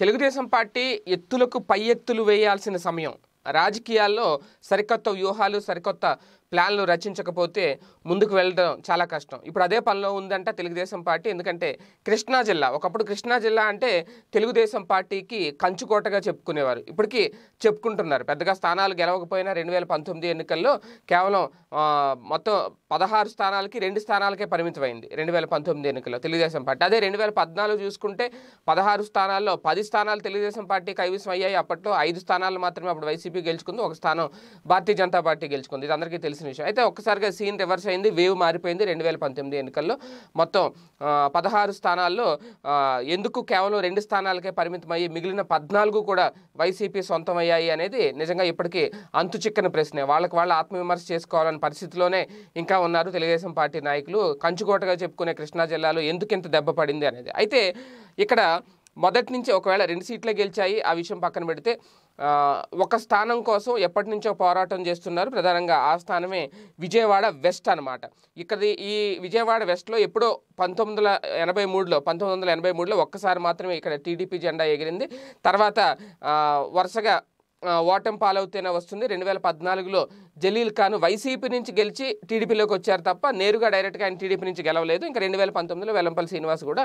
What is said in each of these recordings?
Telugu Desam party ఎత్తులకు పై ఎత్తులు వేయాల్సిన సమయం రాజకీయాల్లో సరికొత్త వ్యూహాలు సరికొత్త ప్లాన్లు రచించకపోతే ముందుకు వెళ్ళడం చాలా కష్టం ఇప్పుడు అదే పనిలో ఉందంట తెలుగుదేశం పార్టీ ఎందుకంటే కృష్ణా జిల్లా ఒకప్పుడు కృష్ణా జిల్లా అంటే తెలుగుదేశం పార్టీకి కంచుకోటగా చెప్పుకునేవారు ఇప్పటికీ చెప్పుకుంటున్నారు పెద్దగా స్థానాలు గెలవకపోయినా రెండు వేల పంతొమ్మిది ఎన్నికల్లో కేవలం మొత్తం పదహారు స్థానాలకి రెండు స్థానాలకే పరిమితమైంది రెండు వేల పంతొమ్మిది ఎన్నికల్లో తెలుగుదేశం పార్టీ అదే రెండు వేల పద్నాలుగు చూసుకుంటే పదహారు స్థానాల్లో పది స్థానాలు తెలుగుదేశం పార్టీ కైవసం అయ్యాయి అప్పట్లో ఐదు స్థానాలు మాత్రమే అప్పుడు వైసీపీ గెలుచుకుంది ఒక స్థానం భారతీయ జనతా పార్టీ గెలుచుకుంది ఇది అందరికీ తెలుసు తెలిసిన విషయం అయితే ఒక్కసారిగా సీన్ రివర్స్ అయింది వేవ్ మారిపోయింది రెండు వేల పంతొమ్మిది ఎన్నికల్లో మొత్తం పదహారు స్థానాల్లో ఎందుకు కేవలం రెండు స్థానాలకే పరిమితమయ్యి మిగిలిన పద్నాలుగు కూడా వైసీపీ సొంతమయ్యాయి అనేది నిజంగా ఇప్పటికీ అంతు చిక్కని ప్రశ్నే వాళ్ళకి వాళ్ళు ఆత్మవిమర్శ చేసుకోవాలని పరిస్థితిలోనే ఇంకా ఉన్నారు తెలుగుదేశం పార్టీ నాయకులు కంచుకోటగా చెప్పుకునే కృష్ణా జిల్లాలో ఎందుకు ఇంత దెబ్బ పడింది అనేది అయితే ఇక్కడ మొదటి నుంచి ఒకవేళ రెండు సీట్లే గెలిచాయి ఆ విషయం పక్కన పెడితే ఒక స్థానం కోసం ఎప్పటి నుంచో పోరాటం చేస్తున్నారు ప్రధానంగా ఆ స్థానమే విజయవాడ వెస్ట్ అనమాట ఇక్కడ ఈ విజయవాడ వెస్ట్లో ఎప్పుడో పంతొమ్మిది వందల ఎనభై మూడులో పంతొమ్మిది వందల ఎనభై మూడులో ఒక్కసారి మాత్రమే ఇక్కడ టీడీపీ జెండా ఎగిరింది తర్వాత వరుసగా ఓటం పాలవుతూనే వస్తుంది రెండు వేల పద్నాలుగులో జలీల్ ఖాన్ వైసీపీ నుంచి గెలిచి టీడీపీలోకి వచ్చారు తప్ప నేరుగా డైరెక్ట్గా ఆయన టీడీపీ నుంచి గెలవలేదు ఇంకా రెండు వేల పంతొమ్మిదిలో వెల్లంపల్లి శ్రీనివాస్ కూడా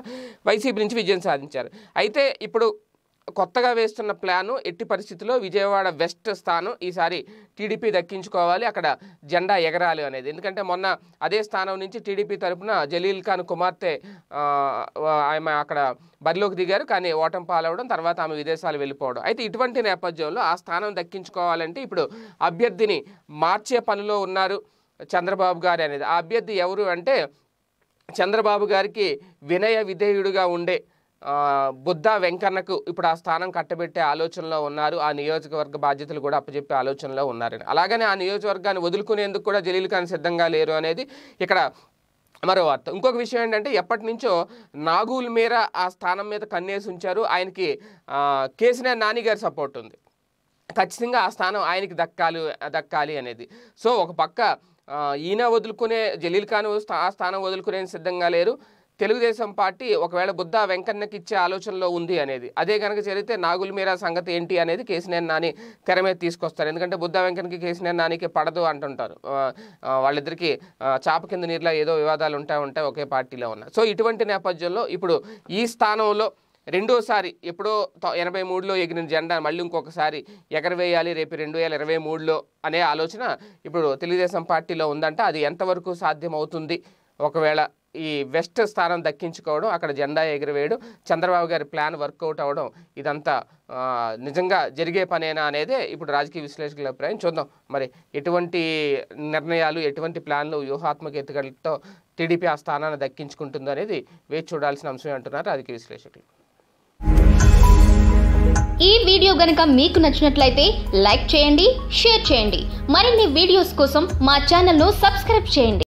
వైసీపీ నుంచి విజయం సాధించారు అయితే ఇప్పుడు కొత్తగా వేస్తున్న ప్లాను ఎట్టి పరిస్థితుల్లో విజయవాడ వెస్ట్ స్థానం ఈసారి టీడీపీ దక్కించుకోవాలి అక్కడ జెండా ఎగరాలి అనేది ఎందుకంటే మొన్న అదే స్థానం నుంచి టీడీపీ తరఫున జలీల్ ఖాన్ కుమార్తె ఆమె అక్కడ బరిలోకి దిగారు కానీ ఓటం పాలవడం తర్వాత ఆమె విదేశాలు వెళ్ళిపోవడం అయితే ఇటువంటి నేపథ్యంలో ఆ స్థానం దక్కించుకోవాలంటే ఇప్పుడు అభ్యర్థిని మార్చే పనిలో ఉన్నారు చంద్రబాబు గారు అనేది ఆ అభ్యర్థి ఎవరు అంటే చంద్రబాబు గారికి వినయ విధేయుడుగా ఉండే బుద్ధ వెంకన్నకు ఇప్పుడు ఆ స్థానం కట్టబెట్టే ఆలోచనలో ఉన్నారు ఆ నియోజకవర్గ బాధ్యతలు కూడా అప్పచెప్పే ఆలోచనలో ఉన్నారని అలాగనే ఆ నియోజకవర్గాన్ని వదులుకునేందుకు కూడా జలీల్ ఖాన్ సిద్ధంగా లేరు అనేది ఇక్కడ మరో వార్త ఇంకొక విషయం ఏంటంటే ఎప్పటి నుంచో నాగూల్ మీర ఆ స్థానం మీద కన్నేసి ఉంచారు ఆయనకి కేసీనే నాని గారి సపోర్ట్ ఉంది ఖచ్చితంగా ఆ స్థానం ఆయనకి దక్కాలి దక్కాలి అనేది సో ఒక పక్క ఈయన వదులుకునే జలీల్ ఖాన్ ఆ స్థానం వదులుకునే సిద్ధంగా లేరు తెలుగుదేశం పార్టీ ఒకవేళ బుద్ధ వెంకన్నకి ఇచ్చే ఆలోచనలో ఉంది అనేది అదే కనుక జరిగితే నాగుల మీరా సంగతి ఏంటి అనేది కేసినేని నాని తెర మీద తీసుకొస్తారు ఎందుకంటే బుద్ధ వెంకన్నకి కేసినేని నానికి పడదు అంటుంటారు వాళ్ళిద్దరికీ చాప కింద నీరులో ఏదో వివాదాలు ఉంటా ఉంటాయి ఒకే పార్టీలో ఉన్న సో ఇటువంటి నేపథ్యంలో ఇప్పుడు ఈ స్థానంలో రెండోసారి ఎప్పుడో ఎనభై మూడులో ఎగిరిన జెండా మళ్ళీ ఇంకొకసారి ఎగరవేయాలి రేపు రెండు వేల ఇరవై మూడులో అనే ఆలోచన ఇప్పుడు తెలుగుదేశం పార్టీలో ఉందంటే అది ఎంతవరకు సాధ్యమవుతుంది ఒకవేళ ఈ వెస్ట్ స్థానం దక్కించుకోవడం అక్కడ జెండా ఎగురవేయడం చంద్రబాబు గారి ప్లాన్ వర్కౌట్ అవ్వడం ఇదంతా నిజంగా జరిగే పనేనా అనేదే ఇప్పుడు రాజకీయ విశ్లేషకుల అభిప్రాయం చూద్దాం మరి ఎటువంటి నిర్ణయాలు ఎటువంటి ప్లాన్లు వ్యూహాత్మక ఎత్తుగడలతో టీడీపీ ఆ స్థానాన్ని దక్కించుకుంటుందో అనేది వేచి చూడాల్సిన అంశమే అంటున్నారు రాజకీయ విశ్లేషకులు ఈ వీడియో గనక మీకు నచ్చినట్లయితే లైక్ చేయండి షేర్ చేయండి మరిన్ని వీడియోస్ కోసం మా ను సబ్స్క్రైబ్ చేయండి